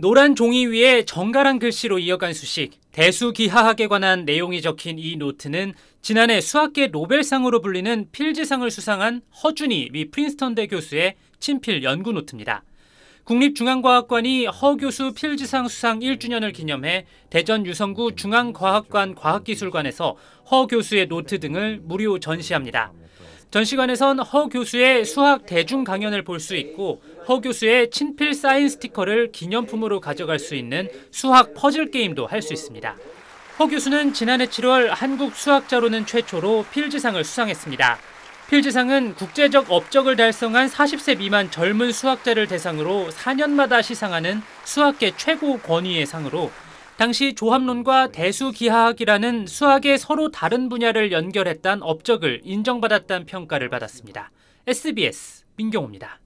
노란 종이 위에 정갈한 글씨로 이어간 수식, 대수기하학에 관한 내용이 적힌 이 노트는 지난해 수학계 노벨상으로 불리는 필즈상을 수상한 허준이 미 프린스턴대 교수의 친필 연구 노트입니다. 국립중앙과학관이 허 교수 필즈상 수상 1주년을 기념해 대전 유성구 중앙과학관 과학기술관에서 허 교수의 노트 등을 무료 전시합니다. 전 시간에선 허 교수의 수학 대중 강연을 볼 수 있고 허 교수의 친필 사인 스티커를 기념품으로 가져갈 수 있는 수학 퍼즐 게임도 할 수 있습니다. 허 교수는 지난해 7월 한국 수학자로는 최초로 필즈상을 수상했습니다. 필즈상은 국제적 업적을 달성한 40세 미만 젊은 수학자를 대상으로 4년마다 시상하는 수학계 최고 권위의 상으로 당시 조합론과 대수기하학이라는 수학의 서로 다른 분야를 연결했던 업적을 인정받았다는 평가를 받았습니다. SBS 민경호입니다.